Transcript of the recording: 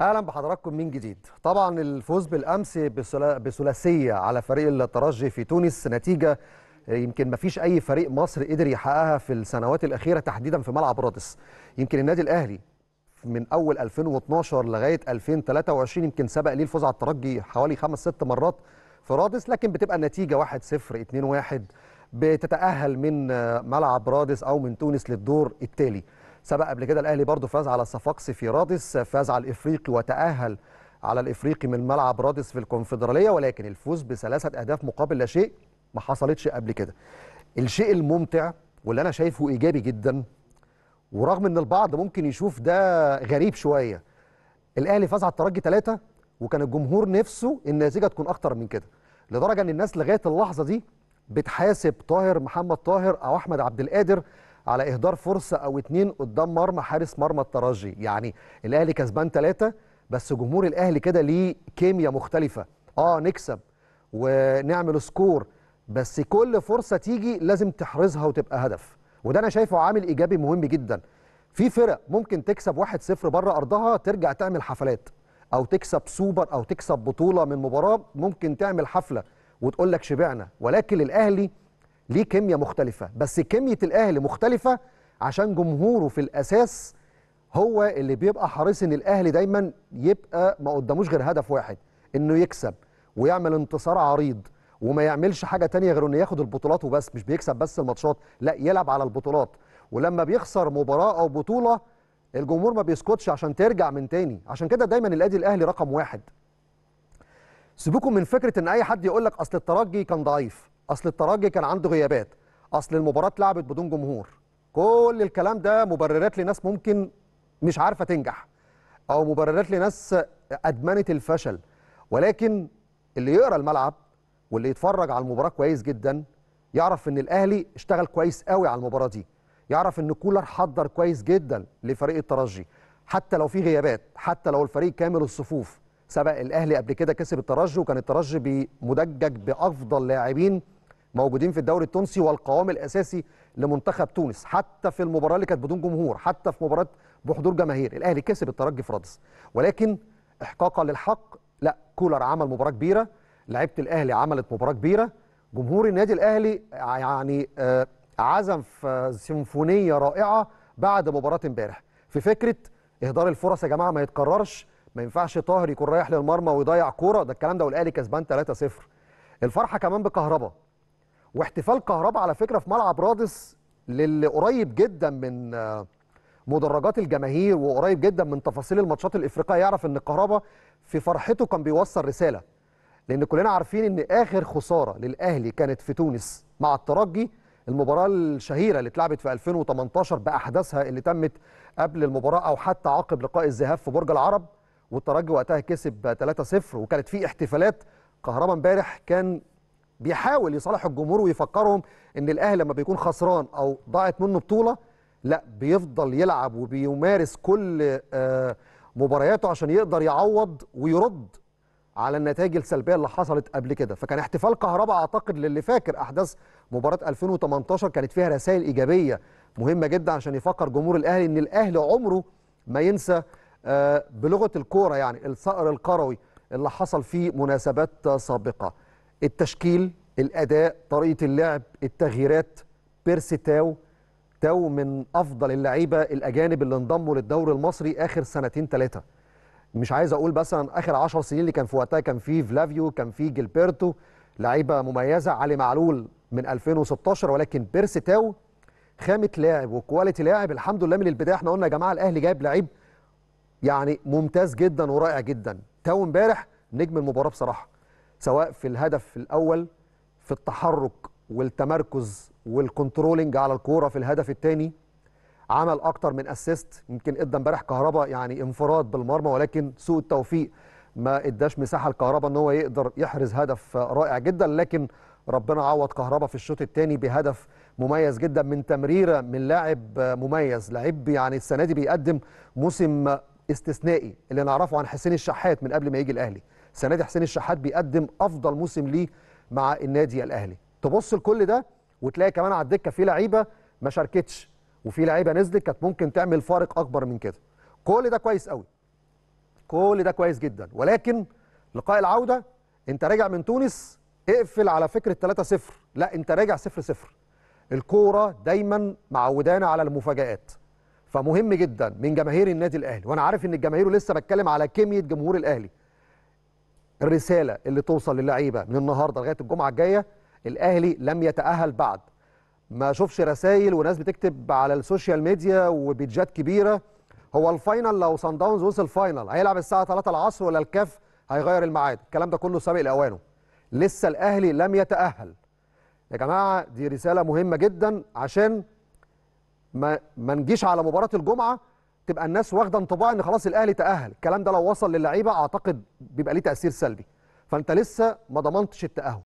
اهلا بحضراتكم من جديد طبعا الفوز بالامس بثلاثيه على فريق الترجي في تونس نتيجه يمكن ما فيش اي فريق مصر قدر يحققها في السنوات الاخيره تحديدا في ملعب رادس يمكن النادي الاهلي من اول 2012 لغايه 2023 يمكن سبق ليه الفوز على الترجي حوالي خمس ست مرات في رادس لكن بتبقى النتيجه 1-0 2-1 بتتاهل من ملعب رادس او من تونس للدور التالي سبق قبل كده الاهلي برضه فاز على الصفاقسي في رادس فاز على الافريقي وتاهل على الافريقي من ملعب رادس في الكونفدراليه ولكن الفوز بثلاثه اهداف مقابل لا شيء ما حصلتش قبل كده الشيء الممتع واللي انا شايفه ايجابي جدا ورغم ان البعض ممكن يشوف ده غريب شويه الاهلي فاز على الترجي ثلاثه وكان الجمهور نفسه النتيجه تكون اكتر من كده لدرجه ان الناس لغايه اللحظه دي بتحاسب طاهر محمد طاهر او احمد عبد القادر على اهدار فرصه او اتنين قدام مرمى حارس مرمى الترجي يعني الاهلي كسبان ثلاثه بس جمهور الاهلي كده ليه كيمياء مختلفه اه نكسب ونعمل سكور بس كل فرصه تيجي لازم تحرزها وتبقى هدف وده انا شايفه عامل ايجابي مهم جدا في فرق ممكن تكسب 1-0 بره ارضها ترجع تعمل حفلات او تكسب سوبر او تكسب بطوله من مباراه ممكن تعمل حفله وتقول لك شبعنا ولكن الاهلي ليه كيمياء مختلفة بس كيمياء الأهلي مختلفة عشان جمهوره في الأساس هو اللي بيبقى حريص إن الأهلي دايما يبقى ما قداموش غير هدف واحد إنه يكسب ويعمل انتصار عريض وما يعملش حاجة تانية غير إنه ياخد البطولات وبس مش بيكسب بس الماتشات لا يلعب على البطولات ولما بيخسر مباراة أو بطولة الجمهور ما بيسكتش عشان ترجع من تاني عشان كده دايما الأدي الأهلي رقم واحد سيبوكم من فكرة إن أي حد يقول لك أصل الترجي كان ضعيف اصل الترجي كان عنده غيابات اصل المباراه اتلعبت بدون جمهور كل الكلام ده مبررات لناس ممكن مش عارفه تنجح او مبررات لناس ادمنت الفشل ولكن اللي يقرا الملعب واللي يتفرج على المباراه كويس جدا يعرف ان الاهلي اشتغل كويس قوي على المباراه دي يعرف ان كولر حضر كويس جدا لفريق الترجي حتى لو في غيابات حتى لو الفريق كامل الصفوف سبق الاهلي قبل كده كسب الترجي وكان الترجي بمدجج بافضل لاعبين موجودين في الدوري التونسي والقوام الاساسي لمنتخب تونس حتى في المباراه اللي كانت بدون جمهور حتى في مباراه بحضور جماهير الاهلي كسب الترجي في رادس ولكن احقاقا للحق لا كولر عمل مباراه كبيره لعيبه الاهلي عملت مباراه كبيره جمهور النادي الاهلي آه، يعني آه، عزم في سيمفونيه رائعه بعد مباراه امبارح في فكره اهدار الفرص يا جماعه ما يتكررش ما ينفعش طاهر يكون رايح للمرمى ويضيع كوره ده الكلام ده والاهلي كسبان 3-0 الفرحه كمان بكهربا واحتفال كهرباء على فكره في ملعب رادس للي قريب جدا من آه، مدرجات الجماهير وقريب جدا من تفاصيل الماتشات الافريقيه يعرف ان كهرباء في فرحته كان بيوصل رساله لان كلنا عارفين ان اخر خساره للاهلي كانت في تونس مع الترجي المباراه الشهيره اللي اتلعبت في 2018 باحداثها اللي تمت قبل المباراه او حتى عقب لقاء الذهاب في برج العرب والترجي وقتها كسب 3-0 وكانت في احتفالات كهربا امبارح كان بيحاول يصالح الجمهور ويفكرهم ان الاهلي لما بيكون خسران او ضاعت منه بطوله لا بيفضل يلعب وبيمارس كل آه، مبارياته عشان يقدر يعوض ويرد على النتائج السلبيه اللي حصلت قبل كده فكان احتفال كهرباء اعتقد للي فاكر احداث مباراه 2018 كانت فيها رسائل ايجابيه مهمه جدا عشان يفكر جمهور الاهلي ان الاهلي عمره ما ينسى آه، بلغه الكوره يعني الصقر الكروي اللي حصل في مناسبات سابقه التشكيل الاداء طريقه اللعب التغييرات بيرسي تاو تاو من افضل اللعيبه الاجانب اللي انضموا للدوري المصري اخر سنتين ثلاثه مش عايز اقول مثلا اخر 10 سنين اللي كان في وقتها كان في فلافيو كان في جيلبرتو لعيبه مميزه علي معلول من 2016 ولكن بيرسي تاو خامه لاعب وكواليتي لاعب الحمد لله من البدايه احنا قلنا يا جماعه الاهلي جايب لعيب يعني ممتاز جدا ورائع جدا تاو امبارح نجم المباراه بصراحه سواء في الهدف الأول في التحرك والتمركز والكنترولنج على الكورة في الهدف الثاني عمل أكتر من أسيست يمكن إدى امبارح كهربا يعني انفراد بالمرمى ولكن سوء التوفيق ما إداش مساحة لكهربا إن هو يقدر يحرز هدف رائع جدا لكن ربنا عوض كهربا في الشوط الثاني بهدف مميز جدا من تمريره من لاعب مميز لعيب يعني السنه دي بيقدم موسم استثنائي اللي نعرفه عن حسين الشحات من قبل ما يجي الاهلي السنه دي حسين الشحات بيقدم افضل موسم ليه مع النادي الاهلي تبص لكل ده وتلاقي كمان على الدكه في لعيبه ما شاركتش وفي لعيبه نزلت كانت ممكن تعمل فارق اكبر من كده كل ده كويس قوي كل ده كويس جدا ولكن لقاء العوده انت راجع من تونس اقفل على فكره 3-0 لا انت راجع 0-0 الكوره دايما معودانا على المفاجآت فمهم جدا من جماهير النادي الاهلي وانا عارف ان الجماهير ولسه بتكلم على كميه جمهور الاهلي الرساله اللي توصل للعيبه من النهارده لغايه الجمعه الجايه الاهلي لم يتاهل بعد ما اشوفش رسائل وناس بتكتب على السوشيال ميديا وبيدجات كبيره هو الفاينل لو صن داونز وصل فاينل هيلعب الساعه 3 العصر ولا الكاف هيغير الميعاد الكلام ده كله سابق لاوانه لسه الاهلي لم يتاهل يا جماعه دي رساله مهمه جدا عشان ما ما نجيش على مباراه الجمعه تبقى الناس واخده انطباع ان خلاص الاهلي تاهل الكلام ده لو وصل للعيبه اعتقد بيبقى ليه تاثير سلبي فانت لسه ما ضمنتش التاهل